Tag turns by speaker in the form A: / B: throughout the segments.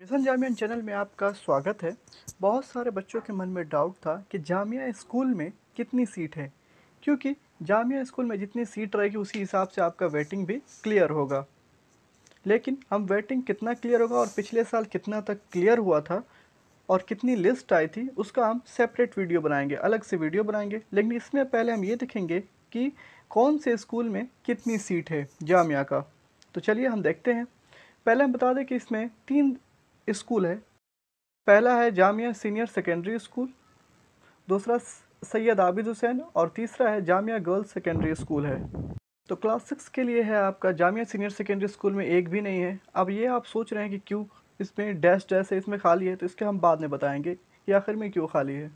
A: mission Jamia channel में आपका स्वागत है बहुत सारे बच्चों के मन में डाउट था कि जामिया स्कूल में कितनी सीट है क्योंकि जामिया स्कूल में जितनी सीट रहेगी उसी हिसाब से आपका वेटिंग भी क्लियर होगा लेकिन हम वेटिंग कितना क्लियर होगा और पिछले साल कितना तक क्लियर हुआ था और कितनी लिस्ट आई थी उसका हम सेपरेट वीडियो बनाएंगे अलग से वीडियो बनाएंगे लेकिन इसमें पहले हम ये देखेंगे कि कौन से स्कूल में कितनी सीट है जामिया का तो चलिए हम देखते हैं पहले हम बता दें कि इसमें तीन स्कूल है पहला है जामिया सीनियर सेकेंडरी स्कूल दूसरा सैयद आबिद हुसैन और तीसरा है जामिया गर्ल्स सेकेंडरी स्कूल है तो क्लास सिक्स के लिए है आपका जामिया सीनियर सेकेंडरी स्कूल में एक भी नहीं है अब ये आप सोच रहे हैं कि क्यों इसमें डैश डैश है इसमें खाली है तो इसके हम बाद में बताएंगे कि आखिर में क्यों खाली है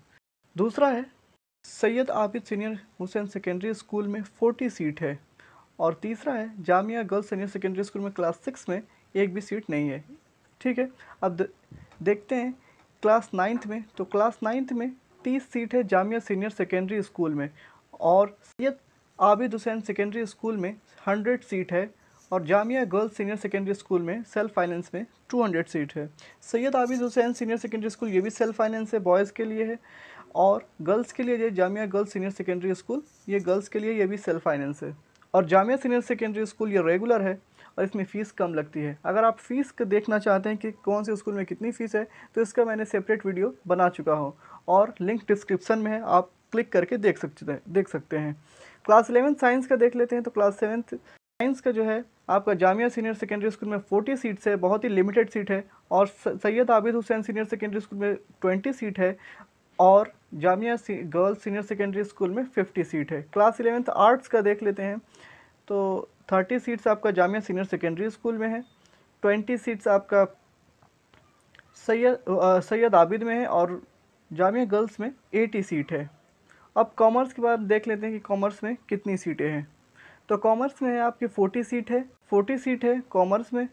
A: दूसरा है Syed Abid senior Hussain secondary school में फोर्टी सीट है और तीसरा है Jamia girls senior secondary school में क्लास सिक्स में एक भी सीट नहीं है ठीक है अब देखते हैं क्लास नाइन्थ में तो क्लास नाइन्थ में तीस सीट है जामिया सीनियर सेकेंडरी स्कूल में और सैयद आबिद हुसैन सेकेंडरी स्कूल में हंड्रेड सीट है और Jamia girls senior secondary school में सेल्फ फाइनेंस में टू हंड्रेड सीट है Syed Abid Hussain senior secondary school ये भी सेल्फ फाइनेंस है बॉयज़ के लिए है और गर्ल्स के लिए ये Jamia girls senior secondary school ये गर्ल्स के लिए ये भी सेल्फ फाइनेंस है और जामिया सीनियर सेकेंडरी स्कूल ये रेगुलर है और इसमें फ़ीस कम लगती है अगर आप फ़ीस देखना चाहते हैं कि कौन से स्कूल में कितनी फ़ीस है तो इसका मैंने सेपरेट वीडियो बना चुका हूँ और लिंक डिस्क्रिप्सन में है आप क्लिक करके देख सकते हैं देख सकते हैं क्लास इलेवेंथ साइंस का देख लेते हैं तो क्लास सेवन्थ साइंस का जो है आपका जामिया सीनियर सेकेंडरी स्कूल में फोर्टी सीट्स है बहुत ही लिमिटेड सीट है और Syed Abid Hussain senior secondary school में ट्वेंटी सीट है और Jamia girls senior secondary school में फिफ्टी सीट है क्लास इलेवेंथ आर्ट्स का देख लेते हैं तो थर्टी सीट्स आपका जामिया सीनियर सेकेंडरी स्कूल में है ट्वेंटी सीट्स आपका सैयद सैयद आबिद में है और जामिया गर्ल्स में एटी सीट है अब कॉमर्स के बाद देख लेते हैं कि कॉमर्स में कितनी सीटें हैं तो कॉमर्स में है आपकी फ़ोर्टी सीट है फ़ोर्टी सीट है कॉमर्स में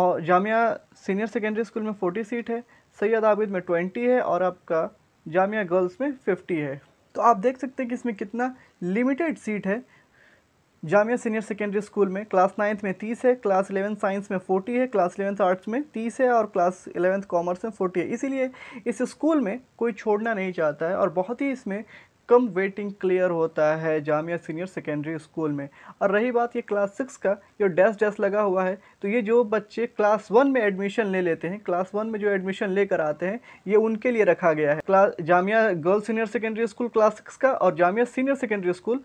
A: और जामिया सीनियर सेकेंडरी स्कूल में फ़ोर्टी सीट है सैयद आबिद में ट्वेंटी है और आपका जामिया गर्ल्स में फ़िफ्टी है तो आप देख सकते हैं कि इसमें कितना लिमिटेड सीट है जामिया सीनियर सेकेंडरी स्कूल में क्लास नाइन्थ में तीस है क्लास इलेवंथ साइंस में फोर्टी है क्लास इलेवंथ आर्ट्स में तीस है और क्लास इलेवंथ कॉमर्स में फोर्टी है इसीलिए इस स्कूल में कोई छोड़ना नहीं चाहता है और बहुत ही इसमें कम वेटिंग क्लियर होता है जामिया सीनियर सेकेंडरी स्कूल में और रही बात ये क्लास सिक्स का जो डेस्क डेस्क लगा हुआ है तो ये जो बच्चे क्लास वन में एडमिशन ले लेते हैं क्लास वन में जो एडमिशन लेकर आते हैं ये उनके लिए रखा गया है class Jamia girl senior secondary school class six का और Jamia senior secondary school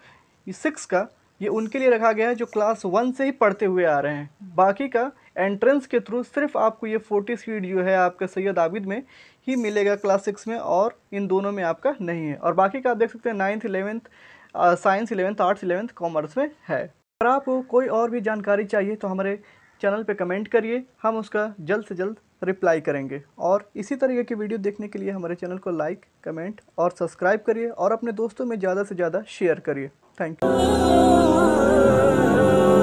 A: six का ये उनके लिए रखा गया है जो क्लास वन से ही पढ़ते हुए आ रहे हैं बाकी का एंट्रेंस के थ्रू सिर्फ आपको ये फोर्टी सीट जो है आपके सैयद आबिद में ही मिलेगा क्लास सिक्स में और इन दोनों में आपका नहीं है और बाकी का आप देख सकते हैं ninth eleventh science eleventh arts eleventh commerce में है अगर आपको कोई और भी जानकारी चाहिए तो हमारे चैनल पे कमेंट करिए हम उसका जल्द से जल्द रिप्लाई करेंगे और इसी तरीके की वीडियो देखने के लिए हमारे चैनल को लाइक कमेंट और सब्सक्राइब करिए और अपने दोस्तों में ज़्यादा से ज़्यादा शेयर करिए थैंक यू